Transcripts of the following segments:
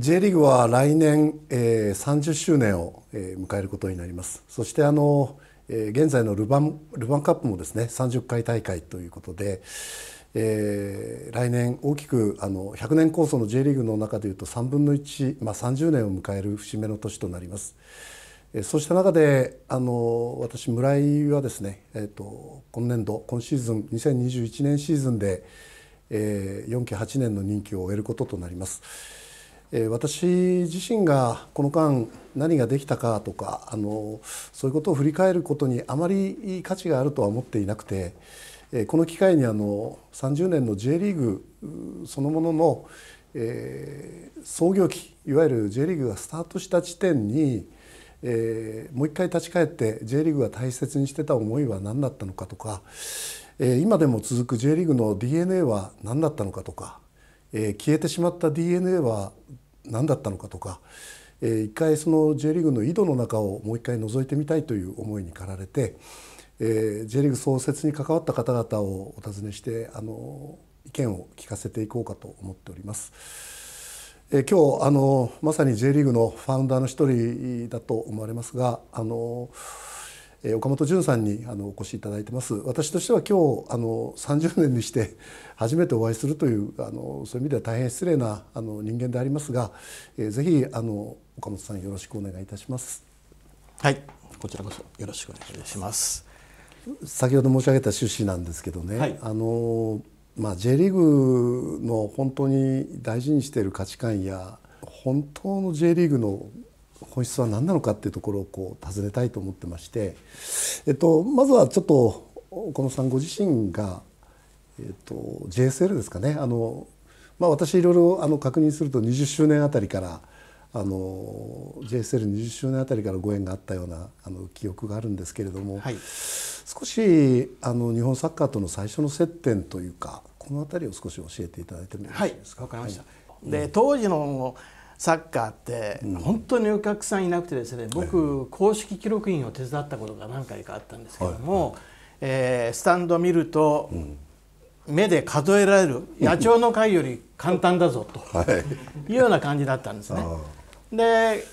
J リーグは来年、えー、30周年を、えー、迎えることになりますそしてあの、えー、現在のルヴァンルンカップもですね30回大会ということで、えー、来年大きくあの100年構想の J リーグの中でいうと3分の1、まあ、30年を迎える節目の年となります。そうした中であの私村井はですね、えーと、今年度今シーズン2021年シーズンで、えー、4期8年の任期を終えることとなります。私自身がこの間何ができたかとかあのそういうことを振り返ることにあまり価値があるとは思っていなくてこの機会にあの30年の J リーグそのものの、えー、創業期いわゆる J リーグがスタートした時点に、えー、もう一回立ち返って J リーグが大切にしてた思いは何だったのかとか、えー、今でも続く J リーグの DNA は何だったのかとか、消えてしまった DNA は何だったのかとか、えー、一回その J リーグの井戸の中をもう一回覗いてみたいという思いに駆られて、えー、J リーグ創設に関わった方々をお尋ねしてあの意見を聞かせていこうかと思っております。えー、今日あのまさに J リーグのファウンダーの一人だと思われますがあのえ岡本潤さんにあのお越しいただいてます私としては今日あの30年にして初めてお会いするというあのそういう意味では大変失礼なあの人間でありますが、えー、ぜひあの岡本さんよろしくお願いいたしますはいこちらこそよろしくお願いします先ほど申し上げた趣旨なんですけどね、はい、あのまあ、J リーグの本当に大事にしている価値観や本当の J リーグの本質は何なのかっていうところをこう尋ねたいと思ってまして、えっと、まずはちょっと岡野さんご自身が、えっと、JSL ですかねあの、まあ、私いろいろあの確認すると20周年あたりからあの JSL20 周年あたりからご縁があったようなあの記憶があるんですけれども、はい、少しあの日本サッカーとの最初の接点というかこの辺りを少し教えていただいてもよろしいですか。はい、かりました、はい、で当時の、サッカーって本当にお客さんいなくてですね僕公式記録員を手伝ったことが何回かあったんですけども、えスタンド見ると、目で数えられる 野鳥の会より簡単だぞと いうような感じだったんですね。で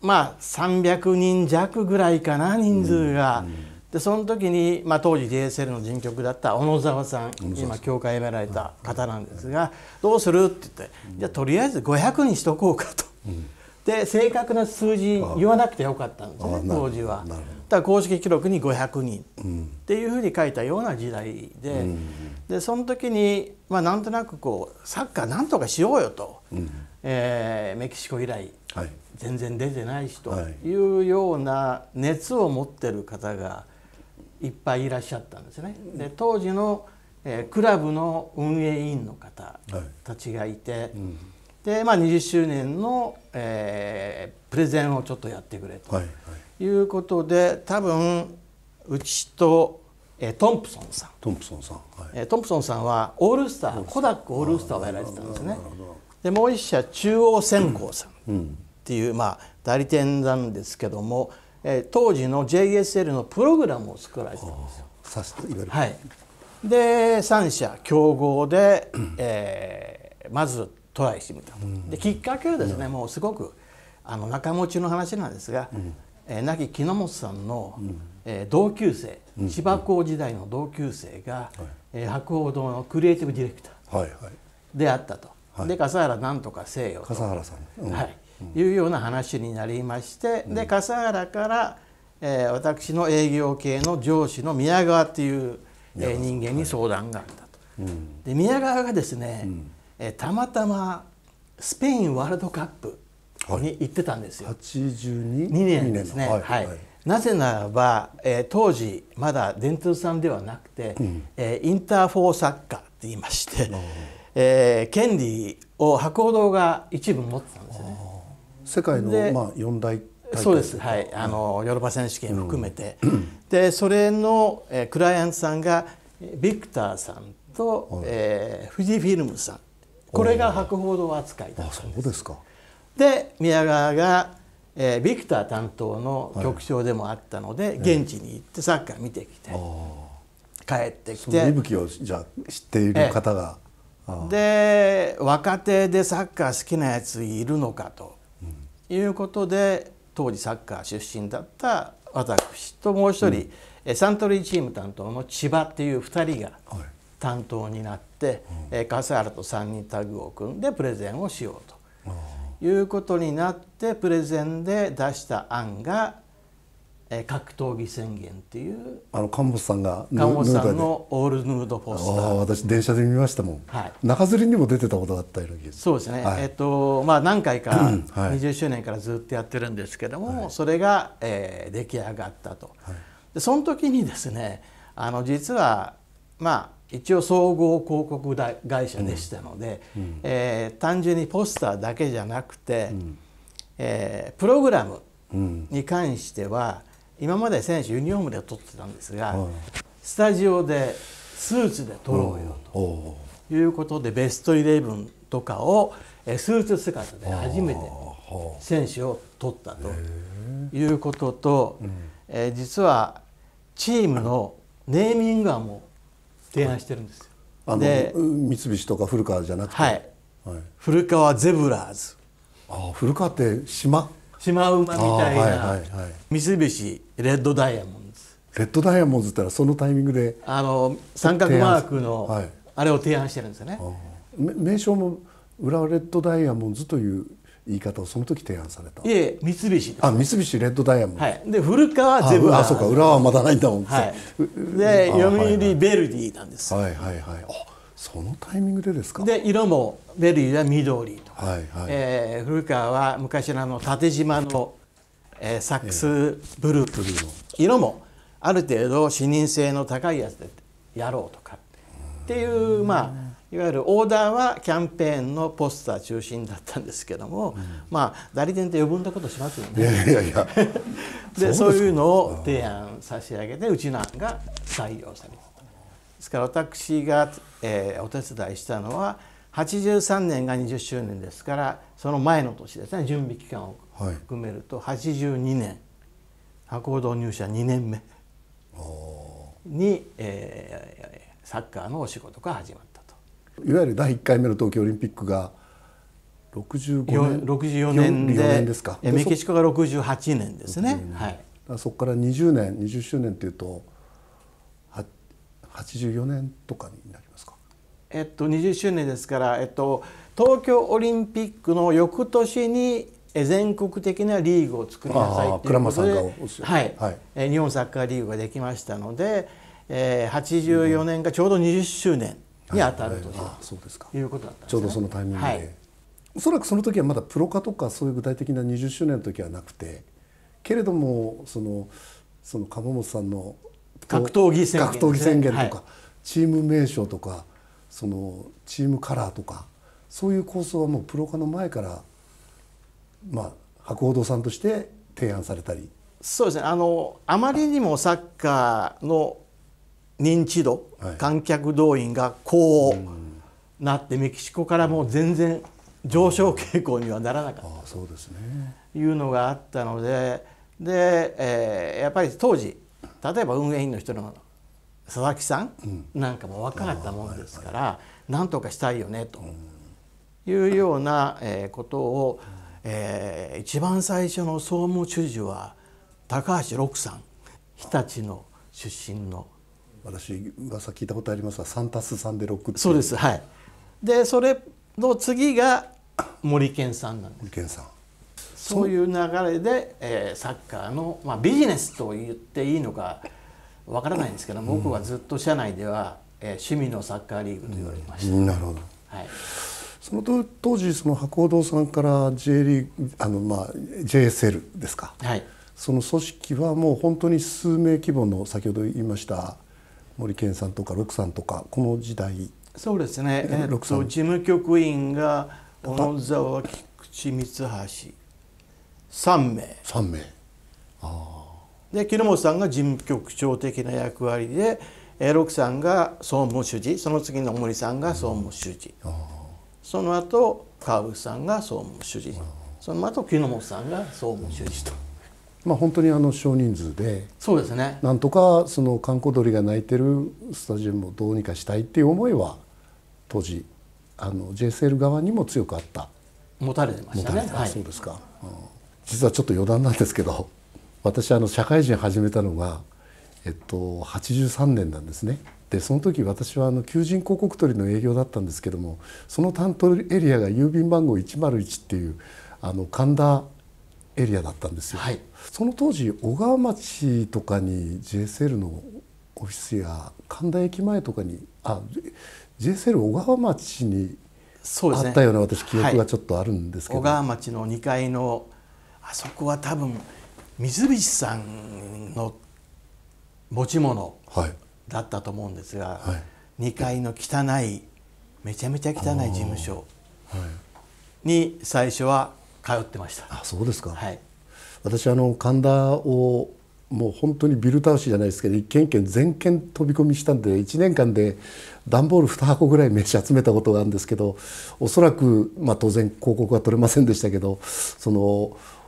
まあ300人弱ぐらいかな人数が。うんうんでその時に、まあ、当時 DSL の人局だった小野沢さん今教会辞められた方なんですが、どうするって言ってじゃあとりあえず500にしとこうかと、うん、で正確な数字言わなくてよかったんですね当時は。だ公式記録に500人っていうふうに書いたような時代でうん、でその時に、まあ、なんとなくこうサッカーなんとかしようよと、うん、えー、メキシコ以来、はい、全然出てないしというような熱を持ってる方が。いっぱいいらっしゃったんですね。で当時の、えー、クラブの運営委員の方たちがいて、はいうん、でまあ、20周年の、えー、プレゼンをちょっとやってくれということで、はいはい、多分うちと、えー、トンプソンさんトンプソンさん、はいえー、トンプソンさんはオールスターコダックオールスターをやられてたんですね。でもう一社中央線香さんっていう、まあ、代理店なんですけども。えー、当時の JSL のプログラムを作られてたんですよ。はい、で3社競合で、えー、まずトライしてみたと。できっかけはですね、もうすごくあの仲持ちの話なんですが、うん、えー、亡き木本さんの、うん、えー、同級生、うん、千葉校時代の同級生が、うん、えー、博堂のクリエイティブディレクターであったと。はいはい、で笠原なんとかせよ笠原さん、はいいうような話になりまして、うん、で笠原から、えー、私の営業系の上司の宮川っていう、えー、人間に相談があったと。うん、で宮川がですね、うん、えー、たまたまスペインワールドカップに行ってたんですよ。はい、82年ですね。はい、はいなぜならば、えー、当時まだ電通さんではなくて、うん、えー、インターフォーサッカーって言いまして、えー、権利を博報堂が一部持ってたんですね。世界のまあ四大そうです、はい、あのヨーロッパ選手権含めて、うん、でそれの、えクライアントさんがビクターさんと、はい、えー、フジフィルムさんこれが博報堂扱いだったんです。あそうですかで宮川が、えー、ビクター担当の局長でもあったので、はい、現地に行ってサッカー見てきて、帰ってきて。息吹をじゃ知っている方が、えー、で若手でサッカー好きなやついるのかと。いうことで当時サッカー出身だった私ともう一人、うん、サントリーチーム担当の千葉っていう2人が担当になって、はい、うん、笠原と3人タッグを組んでプレゼンをしようということになってプレゼンで出した案がえー、格闘技宣言っていうあのンボスさんがンボスさんのオールヌードポスターあ私電車で見ましたもん、はい、中吊りにも出てたことがあったような気がそうですね、はい、えっ、とまあ何回か20 周年からずっとやってるんですけども、はい、それが、えー、出来上がったと、でその時にですねあの実はまあ一応総合広告会社でしたので、うんえー、単純にポスターだけじゃなくて、うん、えー、プログラムに関しては、今まで選手ユニホームで撮ってたんですが、はい、スタジオでスーツで撮ろうよということでベストイレブンとかをスーツ姿で初めて選手を取ったということと、えー、実はチームのネーミングはもう提案してるんですよ。あので三菱とか古川じゃなくて、はい、はい、古川ゼブラーズああ古川って島島馬みたいな、三菱レッドダイヤモンズレッドダイヤモンズってのはそのタイミングであの三角マークのあれを提案してるんですよね、はい、名称も浦和レッドダイヤモンズという言い方をその時提案されたいえ三菱あ三菱レッドダイヤモンド、はい、で古川は全部あそうか裏はまだないんだもん、はい、で読売ベルディなんですはいはいはいあそのタイミングでですかで色もベルディは緑とか、はいはいえー、古川は昔のあの縦縞のえー、サックスブルーといーの色もある程度視認性の高いやつでやろうとかっていうまあいわゆるオーダーはキャンペーンのポスター中心だったんですけども、うん、まあ代理店って余分なことしますよね。いやいやいや でそういうのを提案差し上げてうちなんが採用された。ですから私が、えー、お手伝いしたのは83年が20周年ですからその前の年ですね準備期間を含めると82年博報堂入社2年目に、えー、サッカーのお仕事が始まったと。いわゆる第1回目の東京オリンピックが65年64年で年ですかメキシコが68年ですね。はい、そこから20年20周年というと84年とかになりますか、えっと、20周年ですから、えっと、東京オリンピックの翌年に全国的なリーグを作りなさいということで、はいはい、日本サッカーリーグができましたので、え84年がちょうど20周年に当たるという,、うん、いうことだったんです、ね、ちょうどそのタイミングで、はい、おそらくその時はまだプロ化とかそういう具体的な20周年の時はなくてけれどもそのその鴨本さんの格闘技宣言、ね、格闘技宣言とか、はい、チーム名称とかそのチームカラーとかそういう構想はもうプロ化の前からまあ、博報堂さんとして提案されたりそうですねあのあまりにもサッカーの認知度、はい、観客動員がこうなってメキシコからもう全然上昇傾向にはならなかったそうですねいうのがあったのでで、えー、やっぱり当時例えば運営員の人の佐々木さんなんかも若かったもんですから、うん、なんとかしたいよねというようなことを、うんえー、一番最初の総務主事は高橋六さん日立の出身の私噂聞いたことありますが3たす3で6そうですはいでそれの次が森健さんなんです森健さんそういう流れで、えー、サッカーの、まあ、ビジネスと言っていいのかわからないんですけど、うん、僕はずっと社内では、えー、趣味のサッカーリーグと言われました、うん、なるほど、はい、その当時その博報堂さんから J リーあのまあ JSL ですか、はい、その組織はもう本当に数名規模の先ほど言いました森健さんとか六さんとかこの時代そうですね、えさん。事務局員が小野沢菊池三橋3名三名あで木本さんが事務局長的な役割で六さんが総務主事その次の森さんが総務主事。ああ。その後川口さんが総務主事その後木本さんが総務主事と。まあ、本当にあの少人数でそうですねなんとかその観光鳥が鳴いてるスタジアムをどうにかしたいっていう思いは当時あの JSL 側にも強くあった持たれてましたねはい、そうですか、うん、実はちょっと余談なんですけど私あの社会人始めたのが、えっと、83年なんですね。でその時私はあの求人広告取りの営業だったんですけどもその担当エリアが郵便番号101っていうあの神田エリアだったんですよ、はい、その当時小川町とかに JSL のオフィスや神田駅前とかにあ JSL 小川町にあったような私記憶がちょっとあるんですけど、ねはい、小川町の2階のあそこは多分水菱さんの持ち物、はいだったと思うんですが、はい、2階の汚いめちゃめちゃ汚い事務所に最初は通ってました。あそうですか、はい、私あの神田をもう本当にビル倒しじゃないですけど一軒一軒全軒飛び込みしたんで1年間で段ボール2箱ぐらい飯集めたことがあるんですけどおそらく、まあ、当然広告は取れませんでしたけどその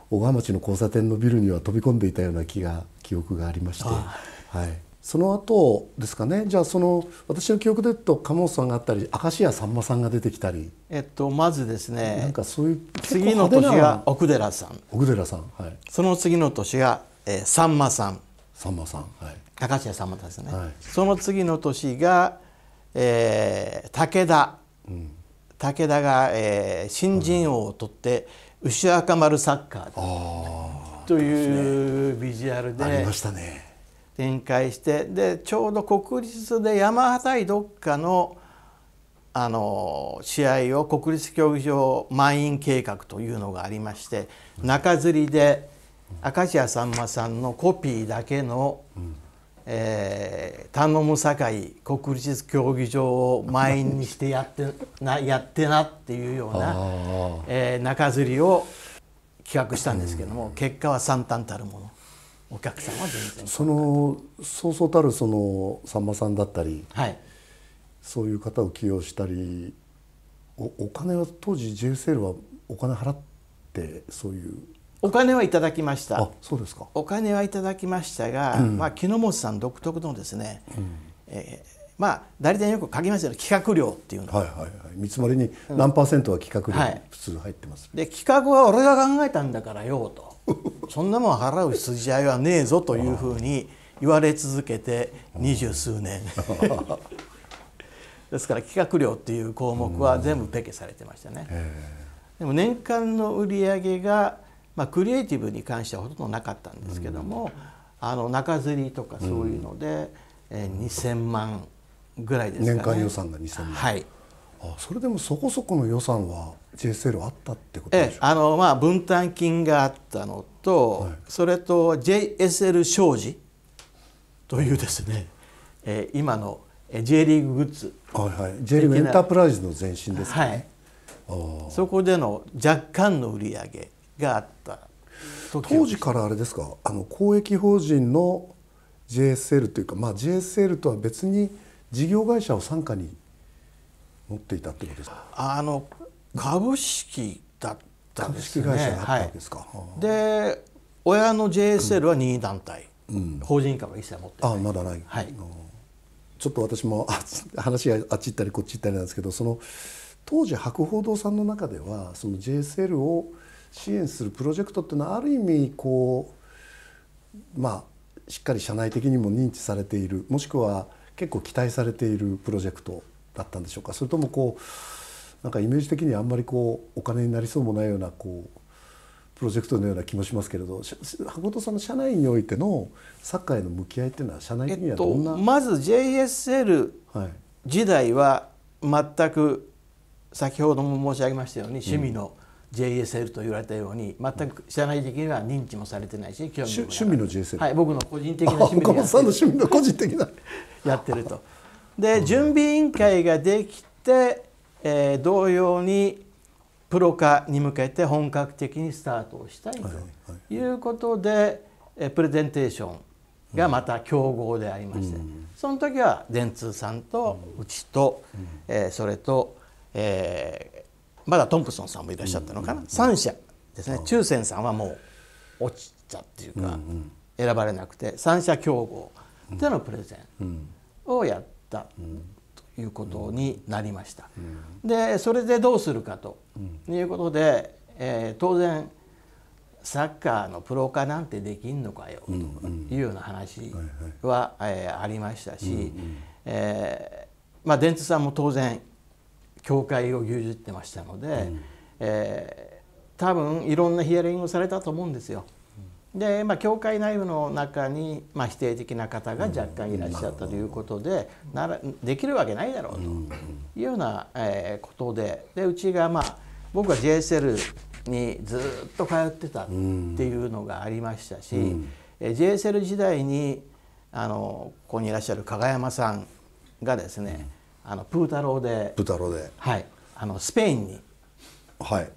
小川町の交差点のビルには飛び込んでいたような気が記憶がありまして。はいその後ですかねじゃあその私の記憶で言うと鴨本さんがあったり明石家さんまさんが出てきたり、えっと、まずですねなんかそういう次の年が奥寺さん奥寺さん、はい、その次の年が、えー、さんまさんさんまさん、はい、明石家さんまさんですね、はい、その次の年が、えー、武田、うん、武田が、えー、新人王を取って、うん、牛若丸サッカーというビジュアルでありましたね展開してでちょうど国立で山対どっかのあの試合を国立競技場満員計画というのがありまして中吊りで明石家さんまさんのコピーだけの、うん、えー、頼むさかい国立競技場を満員にしてやって なやってなっていうような、えー、中吊りを企画したんですけども、うん、結果は惨憺たるもの。お客さんは全然そのそうそうたるそのさんまさんだったり、はい、そういう方を起用したりおお金は当時 JSL はお金払ってそういうお金はいただきましたあそうですかお金はいただきましたが、うん、まあ、木本さん独特のですね、うん、えーまあ、代理店よく書きますよね企画料っていうのは、はいはいはい、見積もりに何パーセントは企画料、うん、普通入ってます、はい、で企画は俺が考えたんだからよとそんなもん払う筋合いはねえぞというふうに言われ続けて二十数年 ですから企画料っていう項目は全部ペケされてましたね。でも年間の売り上げが、まあ、クリエイティブに関してはほとんどなかったんですけども、あの中吊りとかそういうので、えー、2000万ぐらいですかね。年間予算が2000万、はいあそれでもそこそこの予算は JSL あったってことであのまあ分担金があったのと、はい、それと JSL 商事というですね、えー、今の J リーググッズ、はいはい、J リーグエンタープライズの前身ですかね、はい、そこでの若干の売り上げがあった当時からあれですかあの公益法人の JSL というか、まあ、JSL とは別に事業会社を傘下に持っていたってことですかあの株式だったんですね株式会社だったんですか、はい、で親の JSL は任意団体、うん、法人株は一切持ってないあまだない、はい、ちょっと私もあ話があっち行ったりこっち行ったりなんですけどその当時博報堂さんの中ではその JSL を支援するプロジェクトっていうのはある意味こうまあしっかり社内的にも認知されているもしくは結構期待されているプロジェクトだったんでしょうかそれともこうなんかイメージ的にあんまりこうお金になりそうもないようなこうプロジェクトのような気もしますけれど箱本さんの社内においてのサッカーへの向き合いっていうのは社内的にはどんな、えっと、まず JSL 時代は全く先ほども申し上げましたように趣味の JSL と言われたように、全く社内的には認知もされてないし興味も趣味の JSL はい僕の個人的な趣味でやってるやってるとで準備委員会ができて、えー、同様にプロ化に向けて本格的にスタートをしたいということで、はいはい、プレゼンテーションがまた競合でありまして、うん、その時は電通さんとうちと、うん、えー、それと、えー、まだトンプソンさんもいらっしゃったのかな、うん、3社ですね中選さんはもう落ちたっていうか、選ばれなくて3社競合でのプレゼンをやっ、ということになりました。でそれでどうするかということで、えー、当然サッカーのプロ化なんてできんのかよというような話は、えありましたし、うんうん、えー、まあ、電通さんも当然教会を牛耳ってましたので、うん、えー、多分いろんなヒアリングをされたと思うんですよ。で、まあ、教会内部の中に、まあ、否定的な方が若干いらっしゃったということで、うん、ならできるわけないだろうというような、えー、ことででうちが、まあ、僕は JSL にずっと通ってたっていうのがありましたし、うん、え JSL 時代にあのここにいらっしゃる加賀山さんがですね、あのプータローでプータローで、はい、あのスペインに。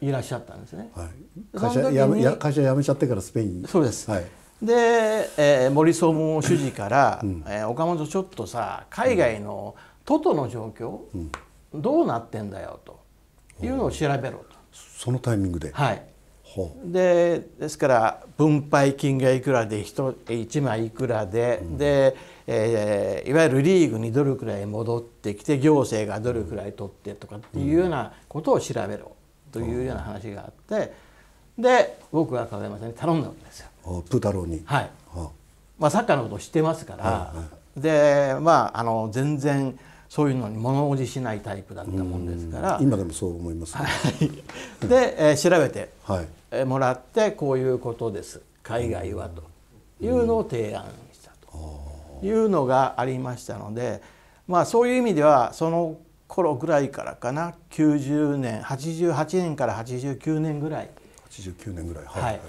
いらっしゃったんですね。はい、会社やめ会社辞めちゃってからスペインそうです、はい、で、えー、森総務主事から、うん、えー、岡本ちょっとさ海外のトトの状況、うん、どうなってんだよというのを調べろと。そのタイミングで、はいでですから分配金がいくらで 1, 1枚いくらでうん、でえー、いわゆるリーグにどれくらい戻ってきて行政がどれくらい取ってとかっていうようなことを調べろ、というような話があってで僕は風山さんに頼んだわけですよ。プー太郎に、はいはまあ、サッカーのことを知ってますから、はいはい、でまああの全然そういうのに物おじしないタイプだったもんですから今でもそう思います、ね、はい、で、えー、調べて、はい、えもらってこういうことです海外はというのを提案したというのがありましたので、まあ、そういう意味ではその頃ぐらいからかな90年88年から89年ぐらい89年ぐらい、はい、はい、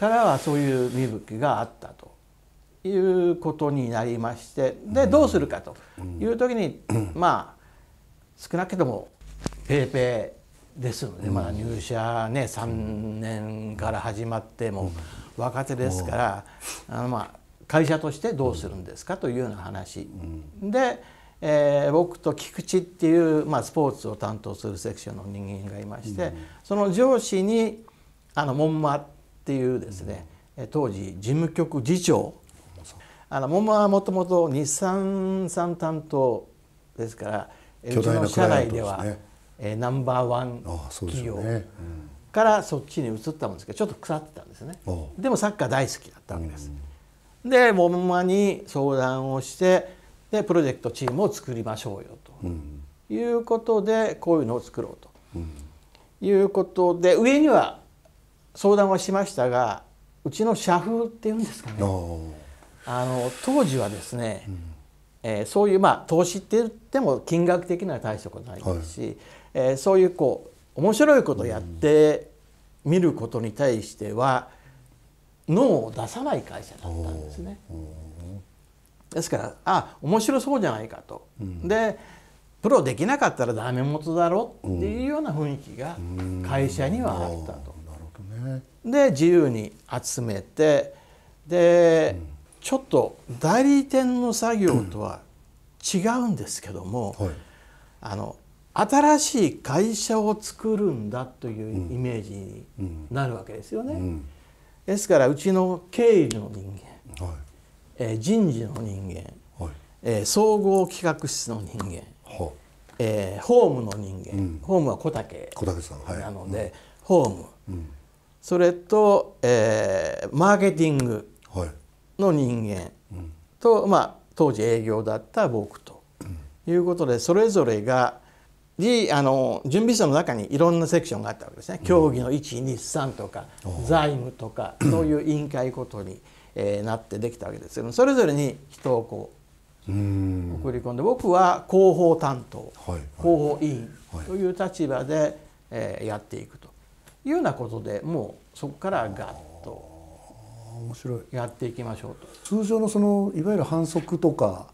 からはそういう芽吹きがあったということになりましてでどうするかという時に、うん、まあ少なくともペーペーですので、うん、まあ入社ね3年から始まっても若手ですから、うん、あのまあ会社としてどうするんですかというような話、でえー、僕と菊池っていう、まあ、スポーツを担当するセクションの人間がいまして、うん、その上司にあの門馬っていうですね、うん、当時事務局次長あの門馬はもともと日産さん担当ですからうちの社内では、ねえー、ナンバーワン企業からそっちに移ったもんですけどちょっと腐ってたんですねでもサッカー大好きだったわけです。うん、で門馬に相談をしてでプロジェクトチームを作りましょうよと、いうことでこういうのを作ろうと、いうことで上には相談はしましたがうちの社風っていうんですかねあの当時はですね、えー、そういうまあ投資って言っても金額的には大したことないですし、はい、えー、そういうこう面白いことをやってみることに対しては、脳を出さない会社だったんですね。ですからあ面白そうじゃないかと。うん、でプロできなかったらダメ元だろっていうような雰囲気が会社にはあったと。ね、で自由に集めてで、ちょっと代理店の作業とは違うんですけども、はい、あの新しい会社を作るんだというイメージになるわけですよね。ですからうちの経理の人間、はいえー、人事の人間、はい、えー、総合企画室の人間、はえー、ホームの人間、うん、ホームは小竹小竹さん、はい、なので、ホーム、うん、それと、えー、マーケティングの人間と、はい、まあ、当時営業だった僕ということで、それぞれがあの準備室の中にいろんなセクションがあったわけですね、競技の123とか、財務とかそういう委員会ごとに。えー、なってできたわけですけどそれぞれに人をこう送り込んで僕は広報担当、はいはい、広報委員という立場で、はい、えー、やっていくというようなことでもうそこからガッと面白いやっていきましょうと。通常のそのいわゆる反則とか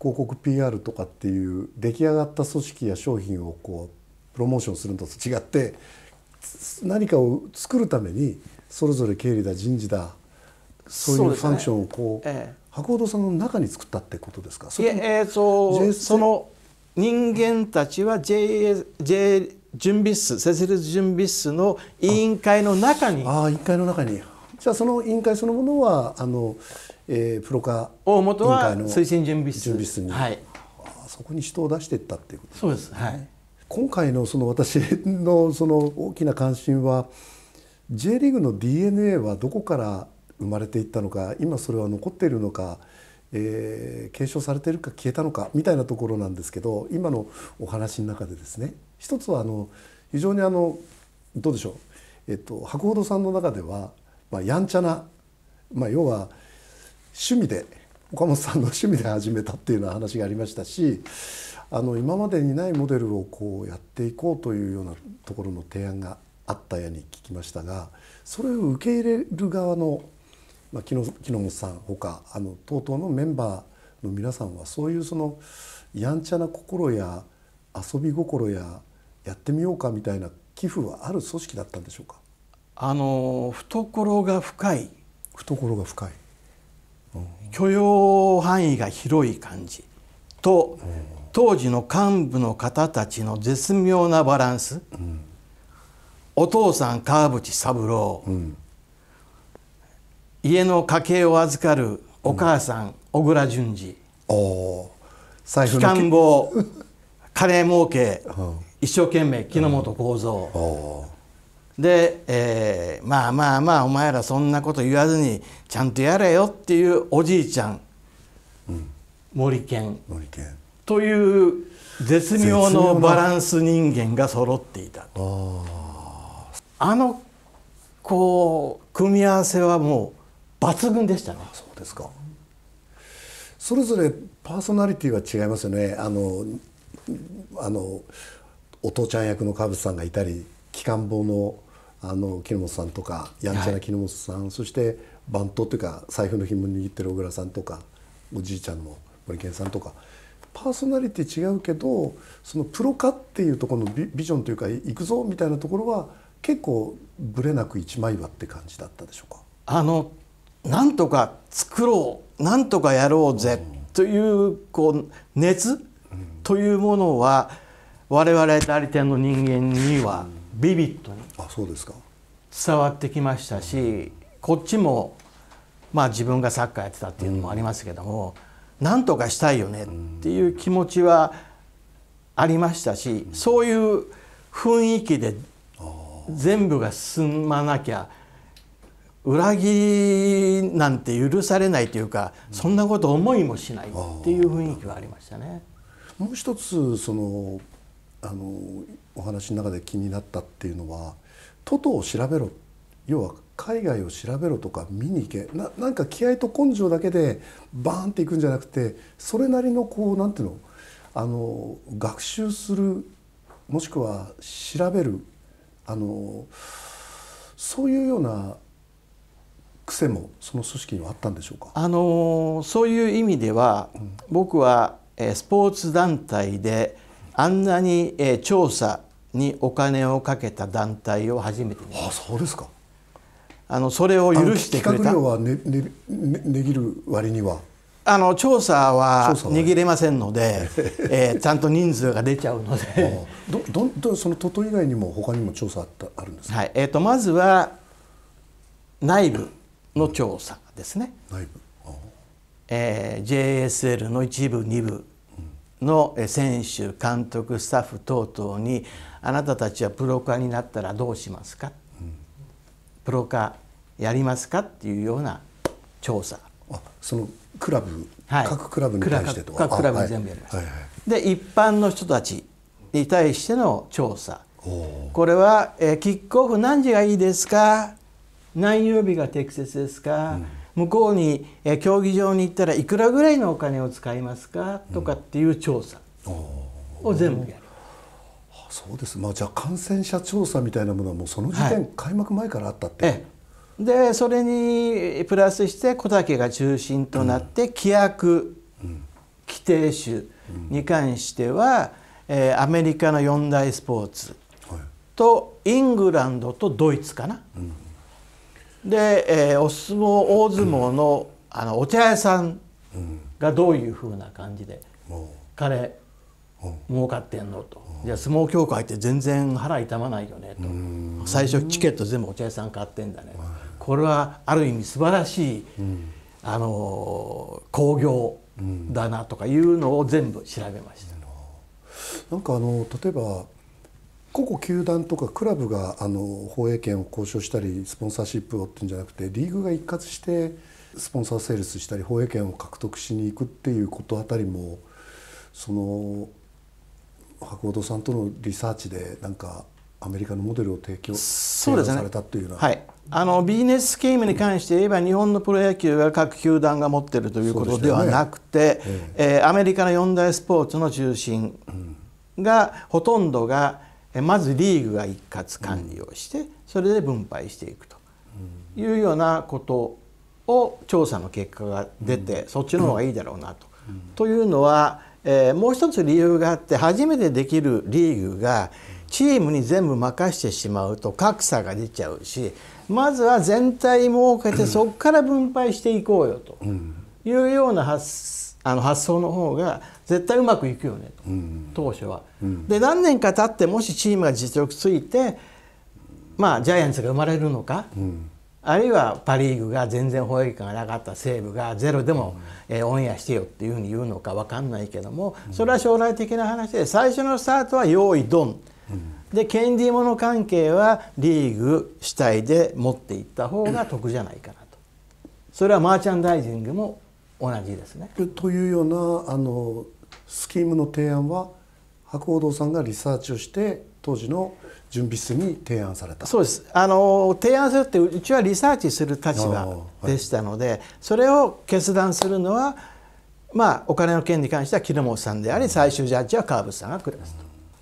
広告 PR とかっていう出来上がった組織や商品をこうプロモーションするのと違って何かを作るためにそれぞれ経理だ人事だそういうファンクションをこう、ねえ博報堂さんの中に作ったってことですかいええそそその人間たちは j j 準備室設立準備室の委員会の中にああ委員会の中にじゃあその委員会そのものはあの、えー、プロ化大本は推進準備室準備室に、はい、あそこに人を出していったっていうこと、ね、そうですはい今回のその私のその大きな関心は J リーグの DNA はどこから生まれていったのか今それは残っているのか、えー、継承されているか消えたのかみたいなところなんですけど今のお話の中でですね一つはあの非常にあのどうでしょう、えっと、博報堂さんの中では、まあ、やんちゃな、まあ、要は趣味で岡本さんの趣味で始めたっていうような話がありましたしあの今までにないモデルをこうやっていこうというようなところの提案があったように聞きましたがそれを受け入れる側のまあ、木本さんほかあの等々のメンバーの皆さんはそういうそのやんちゃな心や遊び心ややってみようかみたいな寄付はある組織だったんでしょうかあの懐が深い懐が深い、うん、許容範囲が広い感じと、うん、当時の幹部の方たちの絶妙なバランス、うん、お父さん川淵三郎、家の家計を預かるお母さん、小倉淳二お財布の坊 金儲け、うん、一生懸命木本幸三、うん、で、えー、まあまあまあお前らそんなこと言わずにちゃんとやれよっていうおじいちゃん、うん、森健森健という絶妙のバランス人間が揃っていたあのこう組み合わせはもう抜群でしたねそうですかそれぞれパーソナリティは違いますよねあのあのお父ちゃん役の川淵さんがいたり機関棒のあの木本さんとかやんちゃな木本さん、はい、そして番頭というか財布の紐握ってる小倉さんとかおじいちゃんの森健さんとかパーソナリティ違うけどそのプロ化っていうところのビジョンというか行くぞみたいなところは結構ぶれなく一枚岩って感じだったでしょうかあのなんとか作ろうなんとかやろうぜというこう熱というものは我々代理店の人間にはビビッドに伝わってきましたしこっちもまあ自分がサッカーやってたっていうのもありますけどもなんとかしたいよねっていう気持ちはありましたしそういう雰囲気で全部が進まなきゃ裏切りなんて許されないというか、うん、そんなこと思いもしないっていう雰囲気はありましたね。もう一つそのあのお話の中で気になったっていうのはトトを調べろ要は海外を調べろとか見に行けななんか気合と根性だけでバーンっていくんじゃなくてそれなりのこうなんていうのあの学習するもしくは調べるあのそういうような癖もその組織にはあったんでしょうかあのそういう意味では、うん、僕はスポーツ団体であんなに調査にお金をかけた団体を初めてあそうですかあのそれを許してくれたはねねねねぎる割にはあの調査は握れませんので、えー、ちゃんと人数が出ちゃうのでどどどそのトト以外にも他にも調査あったあるんですはいえーとまずは内部の調査ですね、えー、JSL の一部二部の選手監督スタッフ等々にあなたたちはプロ化になったらどうしますか、プロ化やりますかっていうような調査あそのクラブ、はい、各クラブに対してと各クラブに全部やりまはいはいはい、で一般の人たちに対しての調査これは、えー、キックオフ何時がいいですか何曜日が適切ですか、うん、向こうに、え競技場に行ったらいくらぐらいのお金を使いますかとかっていう調査を全部やる。うん、そうですまあ、じゃあ感染者調査みたいなものはもうその時点、はい、開幕前からあったって、ええ、でそれにプラスして小竹が中心となって、うん、規約、規定集に関しては、えー、アメリカの四大スポーツと、はい、イングランドとドイツかな、で、えー、お相撲大相撲の,、あのお茶屋さんがどういうふうな感じで、彼儲かってんのと、じゃあ相撲協会って全然腹痛まないよねと、最初チケット全部お茶屋さん買ってんだね、これはある意味素晴らしい、あの興行だなとかいうのを全部調べました。なんかあの例えば個々球団とかクラブがあの放映権を交渉したりスポンサーシップをっていうんじゃなくてリーグが一括してスポンサーセールスしたり放映権を獲得しに行くっていうことあたりもその博報さんとのリサーチでなんかアメリカのモデルを提供そうです、ね、されたていうのは、はい、あのビジネススキームに関して言えば日本のプロ野球が各球団が持っているということではなくて、ねえええー、アメリカの四大スポーツの中心が、うん、ほとんどがまずリーグが一括管理をしてそれで分配していくというようなことを調査の結果が出てそっちの方がいいだろうなと。というのは、えもう一つ理由があって初めてできるリーグがチームに全部任してしまうと格差が出ちゃうしまずは全体儲けてそこから分配していこうよというような発あの発想の方が絶対うまくいくよねうん、当初は。うん、で何年か経ってもしチームが実力ついてまあジャイアンツが生まれるのか、うん、あるいはパ・リーグが全然保育がなかった西武がゼロでも、えー、オンエアしてよっていうふうに言うのか分かんないけどもそれは将来的な話で最初のスタートは用意ドン。で権利の関係はリーグ主体で持っていった方が得じゃないかなとそれはマーチャンダイジングも同じですね。というようなあのスキームの提案は博報堂さんがリサーチをして当時の準備室に提案されたそうですあの提案するってうちはリサーチする立場でしたので、はい、それを決断するのは、まあ、お金の件に関しては木本さんであり最終ジャッジは川淵さんがくれます。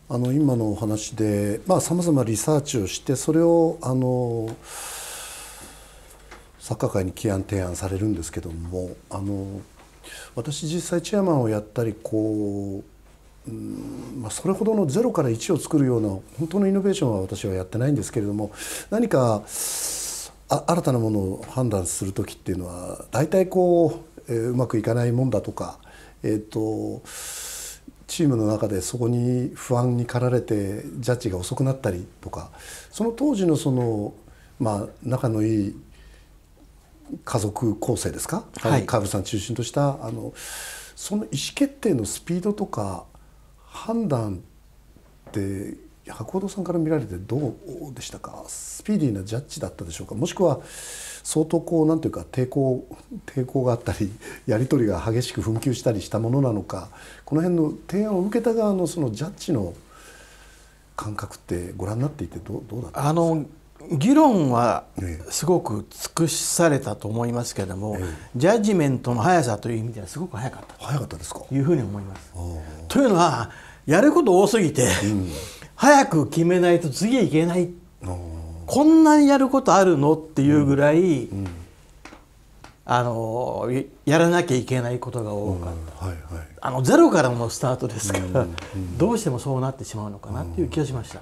あの今のお話でさまざ、まリサーチをしてそれをあのサッカー界に起案提案されるんですけどもあの私実際チェアマンをやったりこう、うんまあ、それほどの0から1を作るような本当のイノベーションは私はやってないんですけれども何かあ新たなものを判断する時っていうのは大体こう、えー、うまくいかないもんだとか、えーと、とチームの中でそこに不安に駆られてジャッジが遅くなったりとかその当時のその、まあ、仲のいい家族構成ですか、はい、川淵さん中心としたあのその意思決定のスピードとか判断って白鵬さんから見られてどうでしたかスピーディーなジャッジだったでしょうかもしくは相当こうなんていうか抵抗抵抗があったり やり取りが激しく紛糾したりしたものなのかこの辺の提案を受けた側のそのジャッジの感覚ってご覧になっていてどうどうだったんですか議論はすごく尽くされたと思いますけれども、ええ、ジャッジメントの速さという意味ではすごく早かった早かったですかいうふうに思います。というのはやること多すぎて、うん、早く決めないと次いけないこんなにやることあるのっていうぐらい、うんうん、あのやらなきゃいけないことが多かった、はいはい、あのゼロからのスタートですから、どうしてもそうなってしまうのかなっていう気がしました。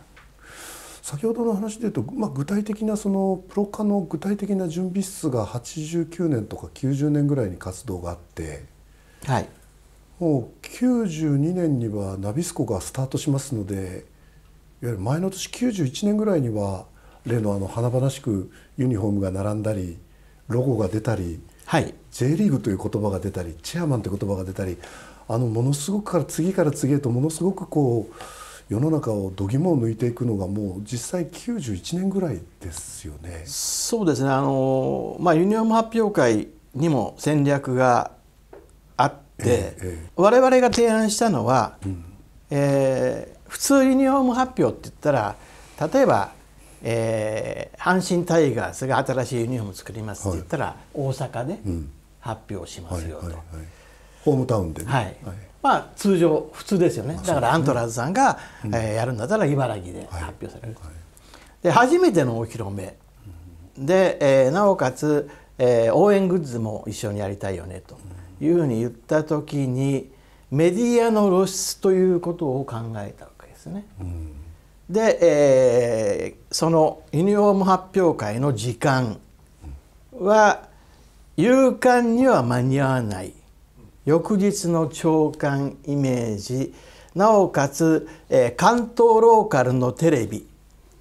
先ほどの話でいうと、まあ、具体的なそのプロ化の具体的な準備室が89年とか90年ぐらいに活動があって、はい、もう92年にはナビスコがスタートしますのでいわゆる前の年91年ぐらいには例のあの華々しくユニフォームが並んだりロゴが出たり、はい、J リーグという言葉が出たりチェアマンという言葉が出たりあのものすごくから次から次へとものすごくこう。世の中を度肝を抜いていくのがもう実際91年ぐらいですよね。そうですねあの、まあ、ユニオン発表会にも戦略があって、ええ、我々が提案したのは、うん、えー、普通ユニオム発表って言ったら例えばえー、阪神タイガースが新しいユニフォーム作りますって言ったら、はい、大阪で発表しますよと、はいはいはい、ホームタウンで、ね、はい、はい、まあ、通常普通ですよねだからアントラーズさんが、うえやるんだったら茨城で発表される、で初めてのお披露目で、えー、なおかつ、えー、応援グッズも一緒にやりたいよねというふうに言った時にメディアの露出ということを考えたわけですね。で、えー、そのユニフォーム発表会の時間は、勇敢には間に合わない翌日の朝刊イメージなおかつ、えー、関東ローカルのテレビ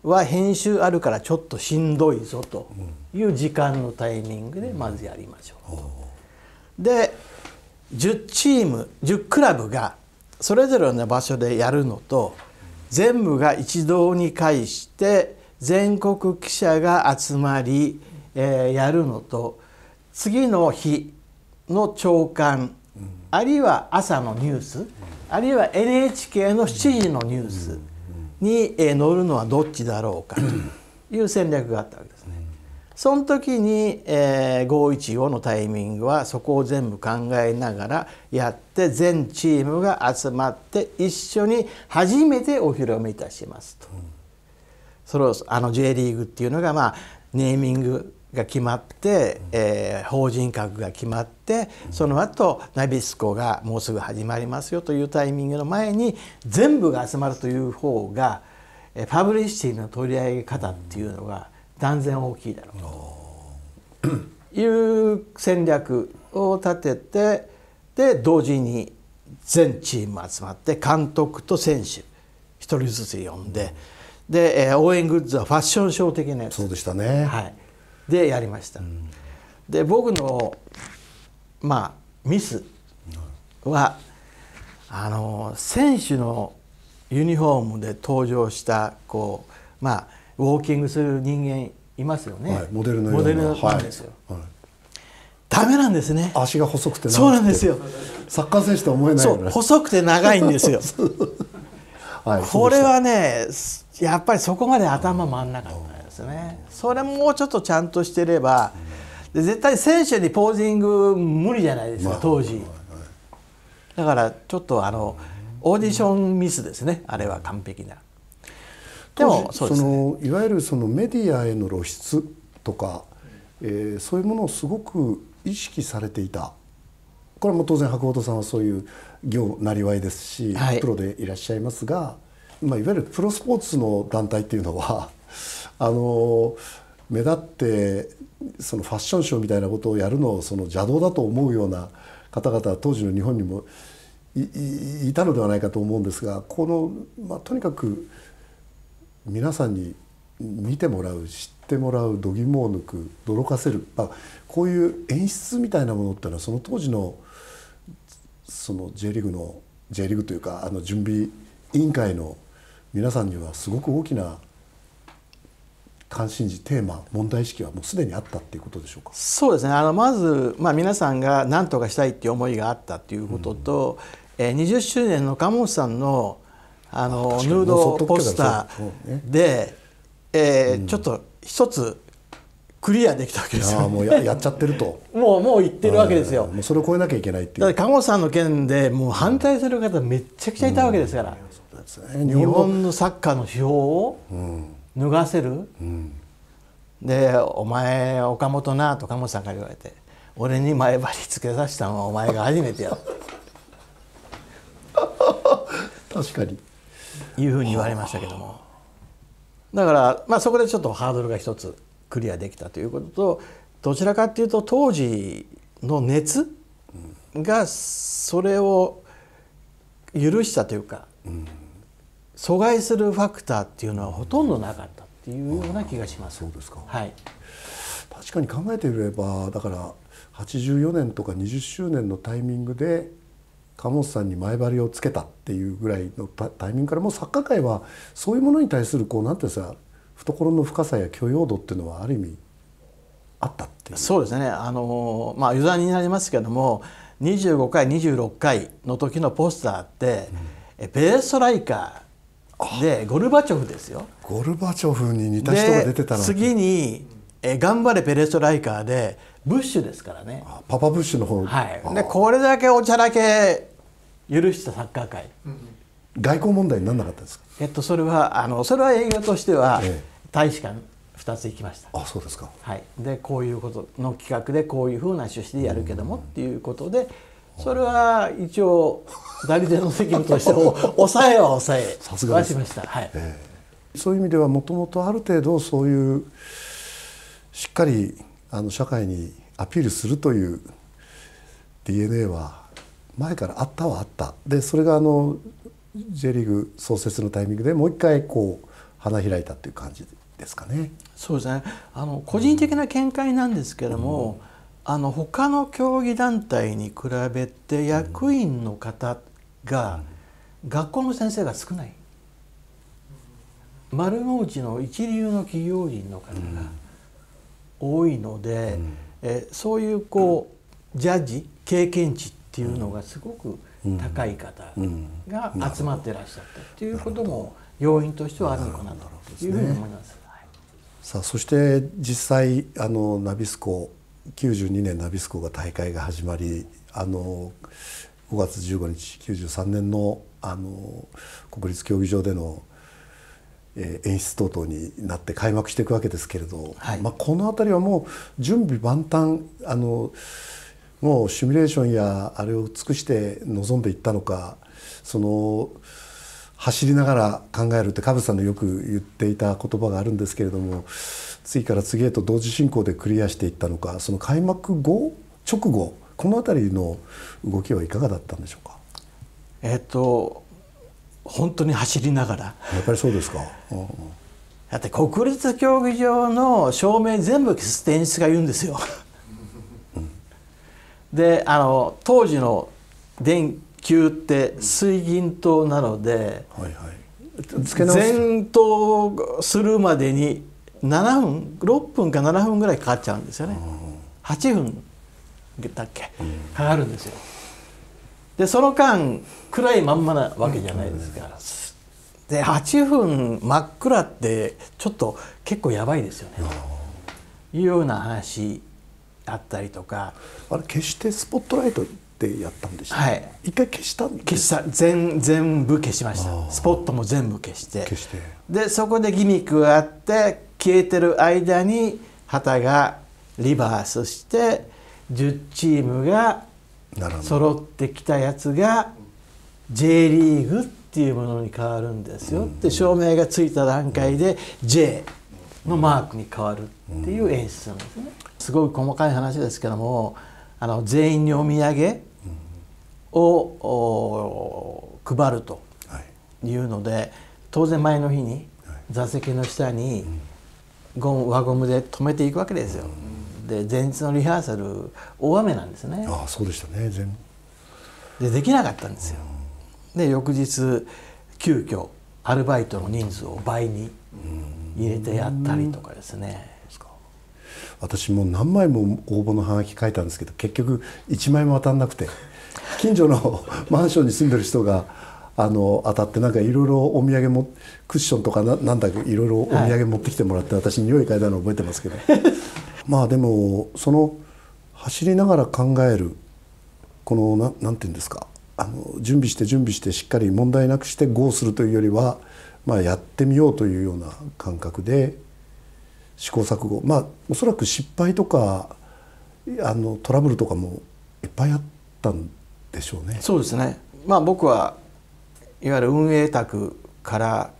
は編集あるからちょっとしんどいぞという時間のタイミングでまずやりましょう。うん、で10チーム10クラブがそれぞれの場所でやるのと全部が一堂に会して全国記者が集まり、えー、やるのと次の日の朝刊あるいは朝のニュースあるいは NHK の7時のニュースに乗るのはどっちだろうかという戦略があったわけですね。その時に、えー、515のタイミングはそこを全部考えながらやって全チームが集まって一緒に初めてお披露目いたしますと。それをあの J リーグっていうのが、まあ、ネーミングが決まって、えー、法人格が決まってその後ナビスコがもうすぐ始まりますよというタイミングの前に全部が集まるという方がパブリシティの取り上げ方っていうのが断然大きいだろうという戦略を立ててで同時に全チーム集まって監督と選手一人ずつ呼んでで応援グッズはファッションショー的なやつそうでしたね、はい、でやりました。で僕のまあミスはあの選手のユニフォームで登場したこうまあウォーキングする人間いますよね、はい、モデルのモデルなんですよ、はいはい、ダメなんですね足が細くてそうなんですよサッカー選手とは思えないそう細くて長いんですよ、はい、これはねやっぱりそこまで頭回んなかった、ですねそれもうちょっとちゃんとしてればで絶対選手にポージング無理じゃないですか、当時、だからちょっとあのオーディションミスですねあれは完璧な。でもそのいわゆるそのメディアへの露出とか、えー、そういうものをすごく意識されていたこれも当然白本さんはそういう業なりわいですし、はい、プロでいらっしゃいますが、まあ、いわゆるプロスポーツの団体っていうのはあの目立ってそのファッションショーみたいなことをやるのをその邪道だと思うような方々は当時の日本にもいたのではないかと思うんですがこの、まあ、とにかく皆さんに見てもらう知ってもらう度肝を抜く驚かせる、まあ、こういう演出みたいなものっていうのはその当時のその J リーグの J リーグというかあの準備委員会の皆さんにはすごく大きな関心事テーマ問題意識はもうすでにあったっていうことでしょうかそうですねあのまず、まあ、皆さんが何とかしたいっていう思いがあったっていうことと、うん、えー、20周年の鴨本さんのあのヌードポスターで、えー、うん、ちょっと一つクリアできたわけですよ、ね、もうややっちゃってると もうもう言ってるわけですよもうそれを超えなきゃいけないっていうだから鴨さんの件でもう反対する方めちゃくちゃいたわけですから、うんね、日本のサッカーの手法を、うん脱がせる、うん、で「お前岡本な」と本さんから言われて「俺に前張りつけさせたのはお前が初めてや」確かにいうふうに言われましたけどもだから、まあ、そこでちょっとハードルが一つクリアできたということとどちらかっていうと当時の熱がそれを許したというか、うん阻害するファクターっていうのはほとんどなかったっていうような気がします。そうですか、はい、確かに考えてみればだから84年とか20周年のタイミングで鴨本さんに前張りをつけたっていうぐらいのタイミングからもうカー界はそういうものに対するこうなんていうんですか懐の深さや許容度っていうのはある意味あったっていうそうですねあのまあ油断になりますけども25回26回の時のポスターって、うん、ベーストライカーでゴルバチョフですよゴルバチョフに似た人が出てたの次にえ「頑張れペレストライカーで」ブッシュですからねパパブッシュの方はいでこれだけおちゃらけ許したサッカー界、うん、外交問題にならなかったですか、えっと、それはあのそれは営業としては、大使館2つ行きましたあそうですか、はい、でこういうことの企画でこういうふうな趣旨でやるけどもっていうことで、それは一応代理店の責務として 抑えは抑えはしました、はいえー、そういう意味ではもともとある程度そういうしっかりあの社会にアピールするという DNA は前からあったはあったでそれがあの J リーグ創設のタイミングでもう一回こう花開いたっていう感じですかね。そうですねあの個人的な見解なんですけども、うんあの他の競技団体に比べて役員の方が学校の先生が少ない。丸の内の一流の企業人の方が多いので、うん、えそういうこうジャッジ経験値っていうのがすごく高い方が集まってらっしゃったっていうことも要因としてはあるのかなというふうに思います。さあそして実際あのナビスコ92年ナビスコが大会が始まりあの5月15日93年のあの国立競技場での、えー、演出等々になって開幕していくわけですけれど、はい、まあ、この辺りはもう準備万端あのもうシミュレーションやあれを尽くして臨んでいったのかその走りながら考えるってカブさんのよく言っていた言葉があるんですけれども。次から次へと同時進行でクリアしていったのかその開幕後直後この辺りの動きはいかがだったんでしょうかえっ、と本当に走りながらやっぱりそうですか、うんうん、だって国立競技場の照明全部が言うんですようん、であの当時の電球って水銀灯なので、はいはい、灯するまでに7分6分か7分ぐらいかかっちゃうんですよね、う8分だっけ、かかるんですよでその間暗いまんまなわけじゃないですから、で8分真っ暗ってちょっと結構やばいですよね、というような話あったりとかあれ決してスポットライトでやったんでした、はい、一回消した消した全全部消しましたスポットも全部消してでそこでギミックがあって消えてる間に旗がリバースして10チームが揃ってきたやつが J リーグっていうものに変わるんですよって証明がついた段階で J のマークに変わるっていう演出なんですね。すごい細かい話ですけどもあの全員にお土産を配るというので当然前の日に座席の下に、うんゴム輪ゴムで止めていくわけですよ。で前日のリハーサル大雨なんですね。あそうでしたねでできなかったんですよ。で翌日急遽アルバイトの人数を倍に入れてやったりとかですね。私も何枚も応募のはがき書いたんですけど結局1枚も当たんなくて近所の マンションに住んでる人があの当たってなんかいろいろお土産もクッションとかななんだいろいろお土産持ってきてもらって、はい、私匂い嗅いだの覚えてますけど まあでもその走りながら考えるこのななんていうんですかあの準備して準備してしっかり問題なくしてゴーするというよりは、まあ、やってみようというような感覚で試行錯誤まあおそらく失敗とかあのトラブルとかもいっぱいあったんでしょうね。そうですねまあ僕はいわゆる運営宅から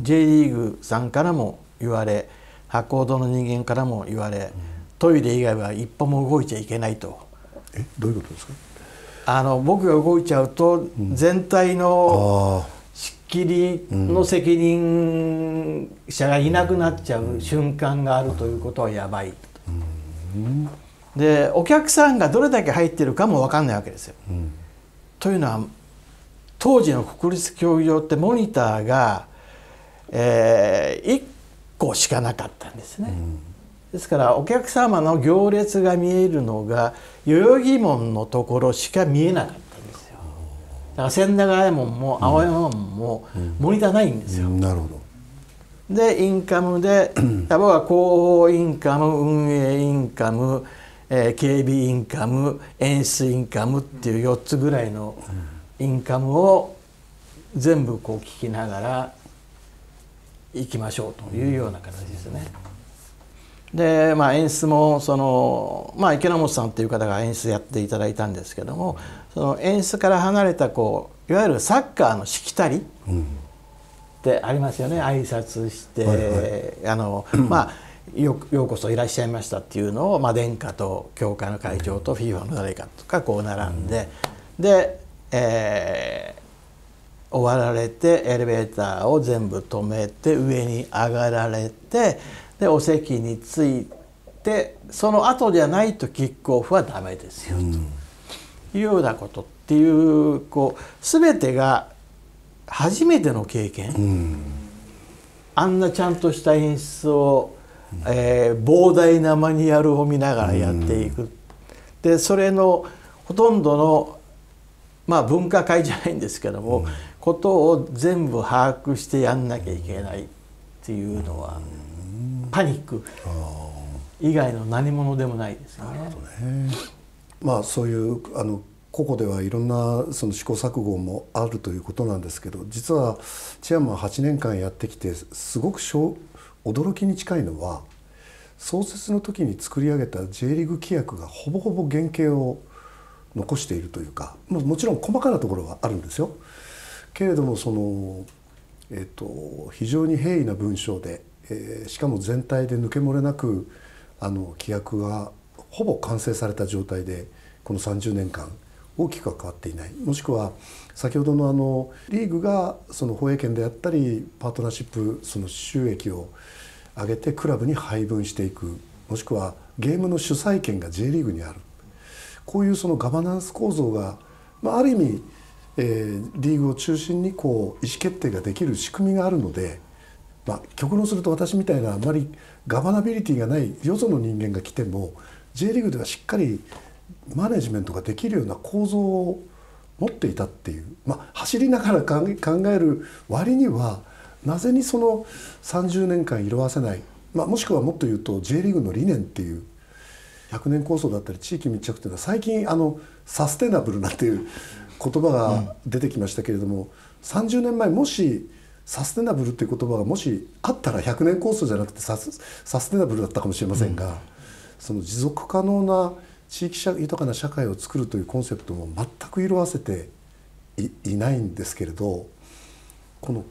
J リーグさんからも言われ博報堂の人間からも言われ、トイレ以外は一歩も動いちゃいけないと。えどういうことですかあの僕が動いちゃうと、全体の仕切りの責任者がいなくなっちゃう瞬間があるということはやばい、でお客さんがどれだけ入ってるかも分かんないわけですよ。というのは当時の国立競技場ってモニターが、えー、1個しかなかったんですね。ですからお客様の行列が見えるのが代々木門のところしか見えなかったんですよだから千駄ヶ谷門も青山門もモニターないんですよ、うんうん、なるほどでインカムで例えば広報インカム運営インカム、えー、警備インカム演出インカムっていう4つぐらいの、うんインカムを全部こう聞きながら行きましょうというような形ですね。でまあ、演出もその、まあ、池本さんという方が演出やっていただいたんですけどもその演出から離れたこういわゆるサッカーのしきたりってありますよね、挨拶して、はいはい、あの まあよようこそいらっしゃいましたっていうのを、まあ、殿下と教会の会長と FIFA の誰かとかこう並んで、うん、でえー、終わられてエレベーターを全部止めて上に上がられてでお席に着いてその後じゃないとキックオフはダメですよ、うん、というようなことっていうこう全てが初めての経験、うん、あんなちゃんとした演出を、えー、膨大なマニュアルを見ながらやっていく。でそれのほとんどのまあ分科会じゃないんですけども、ことを全部把握してやんなきゃいけないっていうのは、パニック以外の何者でもないですよね。なるほどねまあ、そういうあの個々ではいろんなその試行錯誤もあるということなんですけど実はチアマン8年間やってきてすごく驚きに近いのは創設の時に作り上げた J リーグ規約がほぼほぼ原型を残しているというか、まあ、もちろん細かなところはあるんですよ。けれどもその、えーと、非常に平易な文章で、えー、しかも全体で抜け漏れなくあの規約がほぼ完成された状態でこの30年間大きくは変わっていないもしくは先ほどのあのリーグがその放映権であったりパートナーシップその収益を上げてクラブに配分していくもしくはゲームの主催権が J リーグにあるこういうそのガバナンス構造が、まあ、ある意味、えー、リーグを中心にこう意思決定ができる仕組みがあるので、まあ、極論すると私みたいなあまりガバナビリティがないよその人間が来ても J リーグではしっかりマネジメントができるような構造を持っていたっていう、まあ、走りながら考える割にはなぜにその30年間色あせない、まあ、もしくはもっと言うと J リーグの理念っていう100年構想だったり地域密着というのは最近あのサステナブルなんていう言葉が出てきましたけれども、30年前もしサステナブルっていう言葉がもしあったら100年構想じゃなくてサステナブルだったかもしれませんが、うん、その持続可能な地域豊かな社会を作るというコンセプトも全く色あせていないんですけれどこの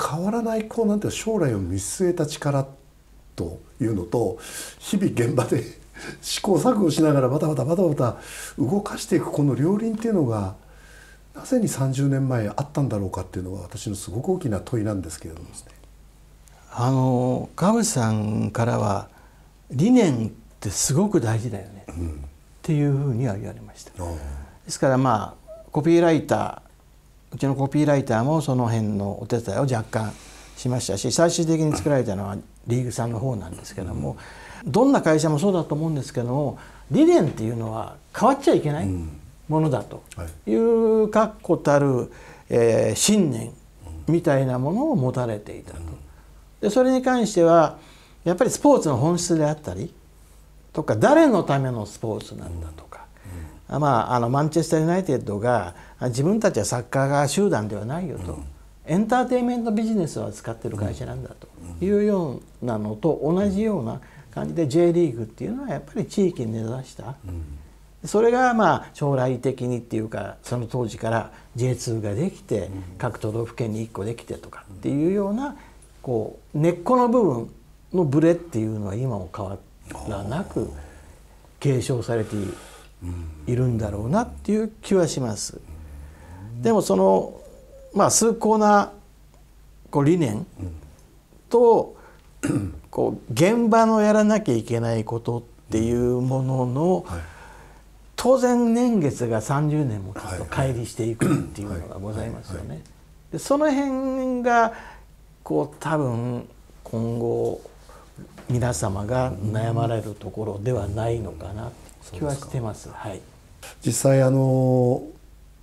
変わらないこうなんていう将来を見据えた力というのと日々現場で試行錯誤しながらバタバタバタバタ動かしていくこの両輪っていうのがなぜに30年前あったんだろうかっていうのは私のすごく大きな問いなんですけれどもですね。あの川口さんからは理念ってすごく大事だよね、うん、っていうふうには言われました。ですからまあコピーライターうちのコピーライターもその辺のお手伝いを若干しましたし最終的に作られたのはリーグさんの方なんですけども、うんどんな会社もそうだと思うんですけども理念っていうのは変わっちゃいけないものだという確固たる、えー、信念みたいなものを持たれていたと。でそれに関してはやっぱりスポーツの本質であったりとか誰のためのスポーツなんだとか、まあ、あのマンチェスター・ユナイテッドが自分たちはサッカーが集団ではないよと。エンターテインメントビジネスを扱ってる会社なんだというようなのと同じような感じで J リーグっていうのはやっぱり地域に根ざした、うん、それがまあ将来的にっていうかその当時から J2 ができて、各都道府県に1個できてとかっていうようなこう根っこの部分のブレっていうのは今も変わらなく継承されているんだろうなっていう気はします。でもそのまあ崇高なこう理念と こう現場のやらなきゃいけないことっていうものの、はい、当然年月が30年もきっと乖離していくっていうのがございますよね。でその辺がこう多分今後皆様が悩まれるところではないのかな気はしてます。はい、実際あの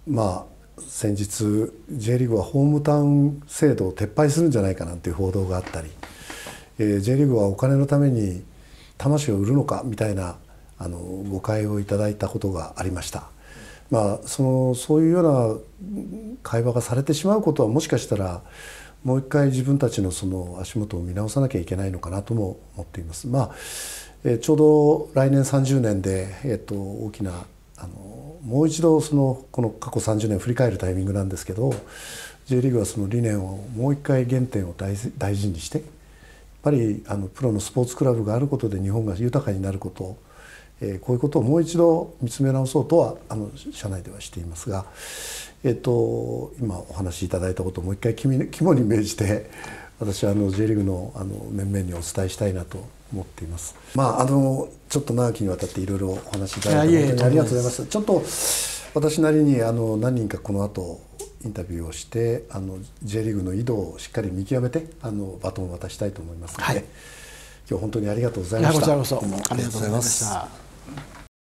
まあ先日 J リーグはホームタウン制度を撤廃するんじゃないかなっていう報道があったりえー、J リーグはお金のために魂を売るのかみたいなあの誤解をいただいたことがありました。まあ、そのそういうような会話がされてしまうことはもしかしたらもう一回自分たちのその足元を見直さなきゃいけないのかなとも思っています。まあえちょうど来年30年で、えと、大きなあのもう一度そのこの過去30年振り返るタイミングなんですけど J リーグはその理念をもう一回原点を大事にしてぱりあのプロのスポーツクラブがあることで日本が豊かになること、えー、こういうことをもう一度見つめ直そうとはあの社内ではしていますが、えーと、今お話しいただいたことをもう一回肝に銘じて私はあの J リーグのあの面々にお伝えしたいなと思っています。まああのちょっと長きにわたっていろいろお話しいただいてありがとうございます。ちょっと私なりにあの何人かこの後インタビューをしてあの J リーグの移動をしっかり見極めてあのバトンを渡したいと思いますので、はい、今日本当にありがとうございました。ありがとうございました。